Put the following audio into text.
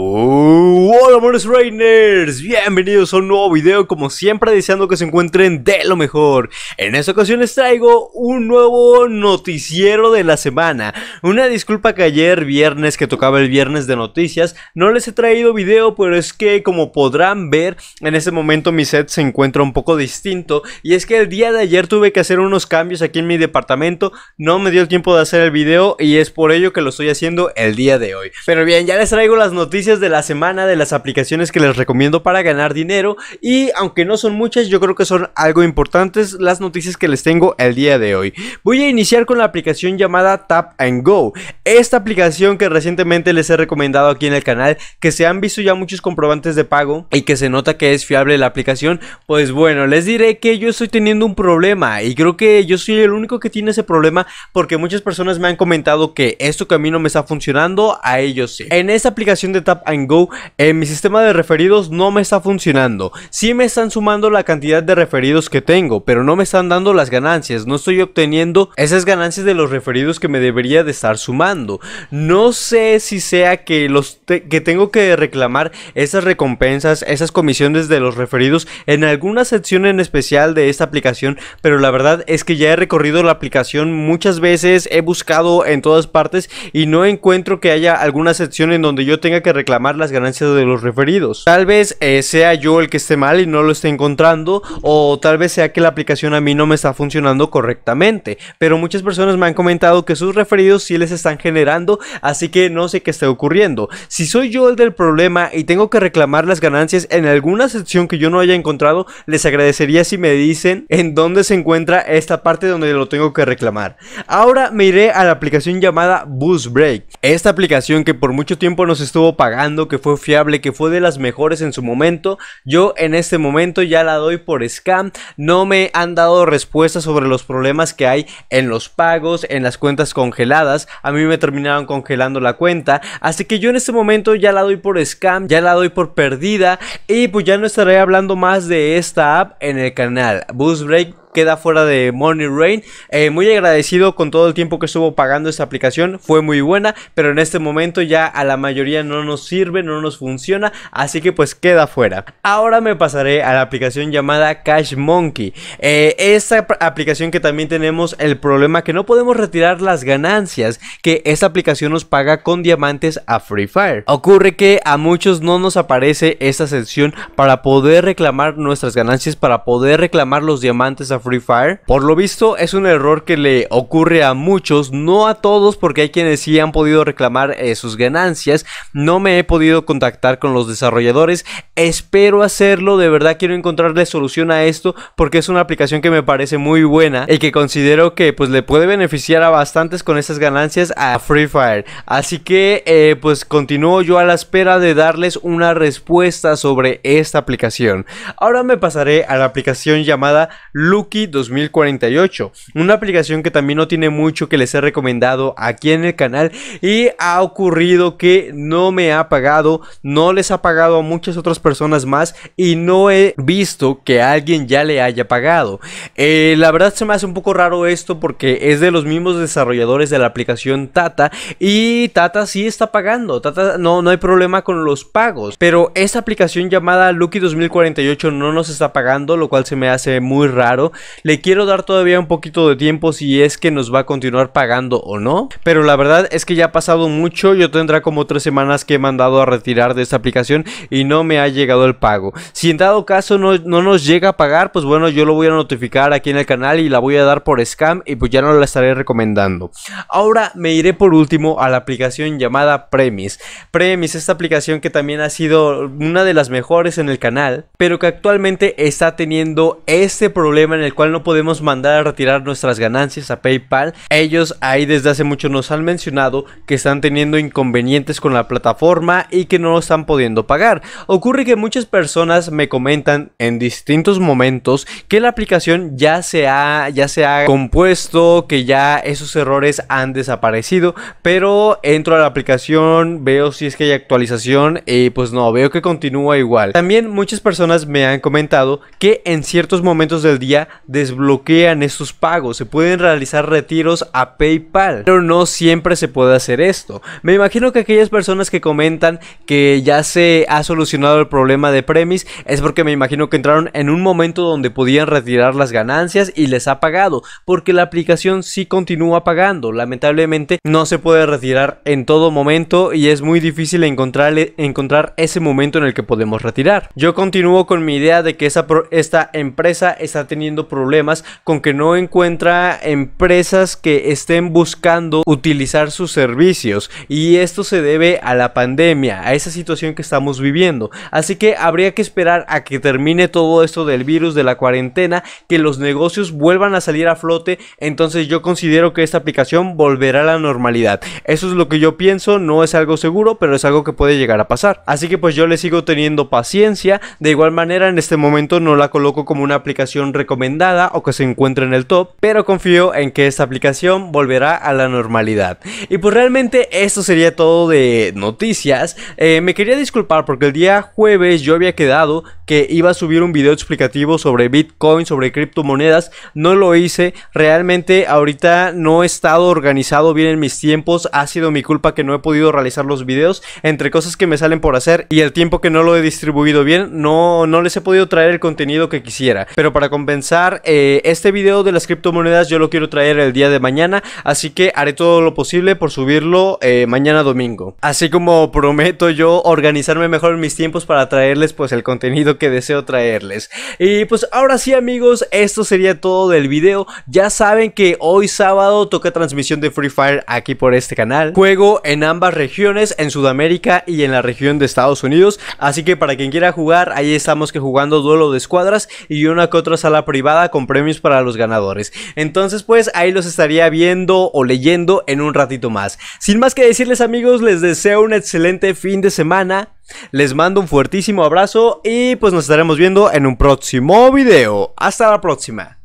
Ooh. Rainers, bienvenidos a un nuevo video, como siempre deseando que se encuentren de lo mejor. En esta ocasión les traigo un nuevo noticiero de la semana. Una disculpa que ayer viernes, que tocaba el viernes de noticias, no les he traído video, pero es que como podrán ver, en este momento mi set se encuentra un poco distinto. Y es que el día de ayer tuve que hacer unos cambios aquí en mi departamento, no me dio el tiempo de hacer el video y es por ello que lo estoy haciendo el día de hoy. Pero bien, ya les traigo las noticias de la semana de las aplicaciones que les recomiendo para ganar dinero y aunque no son muchas, yo creo que son algo importantes las noticias que les tengo el día de hoy. Voy a iniciar con la aplicación llamada Tap and Go. Esta aplicación que recientemente les he recomendado aquí en el canal, que se han visto ya muchos comprobantes de pago y que se nota que es fiable la aplicación, pues bueno, les diré que yo estoy teniendo un problema y creo que yo soy el único que tiene ese problema porque muchas personas me han comentado que esto camino a mí no me está funcionando, a ellos sí. En esta aplicación de Tap and Go, en eh, mi sistema de referidos no me está funcionando. si me están sumando la cantidad de referidos que tengo, pero no me están dando las ganancias. No estoy obteniendo esas ganancias de los referidos que me debería de estar sumando. No sé si sea que, los que tengo que reclamar esas recompensas, esas comisiones de los referidos en alguna sección en especial de esta aplicación, pero la verdad es que ya he recorrido la aplicación muchas veces, he buscado en todas partes y no encuentro que haya alguna sección en donde yo tenga que reclamar las ganancias de los referidos Tal vez eh, sea yo el que esté mal y no lo esté encontrando o tal vez sea que la aplicación a mí no me está funcionando correctamente. Pero muchas personas me han comentado que sus referidos sí les están generando, así que no sé qué está ocurriendo. Si soy yo el del problema y tengo que reclamar las ganancias en alguna sección que yo no haya encontrado, les agradecería si me dicen en dónde se encuentra esta parte donde lo tengo que reclamar. Ahora me iré a la aplicación llamada Boost Break. Esta aplicación que por mucho tiempo nos estuvo pagando, que fue fiable, que fue de las mejores en su momento. Yo en este momento ya la doy por scam. No me han dado respuesta sobre los problemas que hay en los pagos, en las cuentas congeladas. A mí me terminaron congelando la cuenta. Así que yo en este momento ya la doy por scam, ya la doy por perdida. Y pues ya no estaré hablando más de esta app en el canal. Break queda fuera de Money Rain. Eh, muy agradecido con todo el tiempo que estuvo pagando esta aplicación. Fue muy buena, pero en este momento ya a la mayoría no nos sirve, no nos funciona. Así que pues queda fuera. Ahora me pasaré a la aplicación llamada Cash Monkey. Eh, esta aplicación que también tenemos el problema que no podemos retirar las ganancias que esta aplicación nos paga con diamantes a Free Fire. Ocurre que a muchos no nos aparece esta sección para poder reclamar nuestras ganancias, para poder reclamar los diamantes a Free Fire. Por lo visto es un error que le ocurre a muchos, no a todos porque hay quienes sí han podido reclamar eh, sus ganancias. No me he podido contactar con los desarrolladores, espero hacerlo, de verdad quiero encontrarle solución a esto porque es una aplicación que me parece muy buena y que considero que pues le puede beneficiar a bastantes con esas ganancias a Free Fire. Así que eh, pues continúo yo a la espera de darles una respuesta sobre esta aplicación. Ahora me pasaré a la aplicación llamada Look 2048, una aplicación que también no tiene mucho que les he recomendado aquí en el canal y ha ocurrido que no me ha pagado, no les ha pagado a muchas otras personas más y no he visto que alguien ya le haya pagado. Eh, la verdad se me hace un poco raro esto porque es de los mismos desarrolladores de la aplicación Tata y Tata sí está pagando, Tata no, no hay problema con los pagos, pero esta aplicación llamada Lucky 2048 no nos está pagando, lo cual se me hace muy raro. Le quiero dar todavía un poquito de tiempo si es que nos va a continuar pagando o no. Pero la verdad es que ya ha pasado mucho. Yo tendrá como tres semanas que he mandado a retirar de esta aplicación y no me ha llegado el pago. Si en dado caso no, no nos llega a pagar, pues bueno, yo lo voy a notificar aquí en el canal y la voy a dar por scam y pues ya no la estaré recomendando. Ahora me iré por último a la aplicación llamada Premis. Premis, esta aplicación que también ha sido una de las mejores en el canal, pero que actualmente está teniendo este problema en el el cual no podemos mandar a retirar nuestras ganancias a PayPal. Ellos ahí desde hace mucho nos han mencionado que están teniendo inconvenientes con la plataforma y que no lo están pudiendo pagar. Ocurre que muchas personas me comentan en distintos momentos que la aplicación ya se ha, ya se ha compuesto, que ya esos errores han desaparecido, pero entro a la aplicación, veo si es que hay actualización y pues no, veo que continúa igual. También muchas personas me han comentado que en ciertos momentos del día desbloquean estos pagos, se pueden realizar retiros a PayPal, pero no siempre se puede hacer esto. Me imagino que aquellas personas que comentan que ya se ha solucionado el problema de Premis es porque me imagino que entraron en un momento donde podían retirar las ganancias y les ha pagado, porque la aplicación si continúa pagando. Lamentablemente no se puede retirar en todo momento y es muy difícil encontrarle, encontrar ese momento en el que podemos retirar. Yo continúo con mi idea de que esta empresa está teniendo problemas con que no encuentra empresas que estén buscando utilizar sus servicios y esto se debe a la pandemia, a esa situación que estamos viviendo. Así que habría que esperar a que termine todo esto del virus, de la cuarentena, que los negocios vuelvan a salir a flote, entonces yo considero que esta aplicación volverá a la normalidad. Eso es lo que yo pienso, no es algo seguro, pero es algo que puede llegar a pasar. Así que pues yo le sigo teniendo paciencia, de igual manera en este momento no la coloco como una aplicación recomendada, Dada o que se encuentre en el top, pero confío en que esta aplicación volverá a la normalidad. Y pues realmente esto sería todo de noticias. Eh, me quería disculpar porque el día jueves yo había quedado que iba a subir un video explicativo sobre Bitcoin, sobre criptomonedas. No lo hice. Realmente ahorita no he estado organizado bien en mis tiempos. Ha sido mi culpa que no he podido realizar los videos. Entre cosas que me salen por hacer y el tiempo que no lo he distribuido bien, no, no les he podido traer el contenido que quisiera. Pero para compensar eh, este video de las criptomonedas, yo lo quiero traer el día de mañana, así que haré todo lo posible por subirlo eh, mañana domingo. Así como prometo yo organizarme mejor en mis tiempos para traerles pues el contenido que deseo traerles. Y pues ahora sí amigos, esto sería todo del video. Ya saben que hoy sábado toca transmisión de Free Fire aquí por este canal. Juego en ambas regiones, en Sudamérica y en la región de Estados Unidos, así que para quien quiera jugar, ahí estamos que jugando duelo de escuadras y una que otra sala privada con premios para los ganadores. Entonces pues ahí los estaría viendo o leyendo en un ratito más. Sin más que decirles amigos, les deseo un excelente fin de semana. Les mando un fuertísimo abrazo y pues nos estaremos viendo en un próximo video. Hasta la próxima.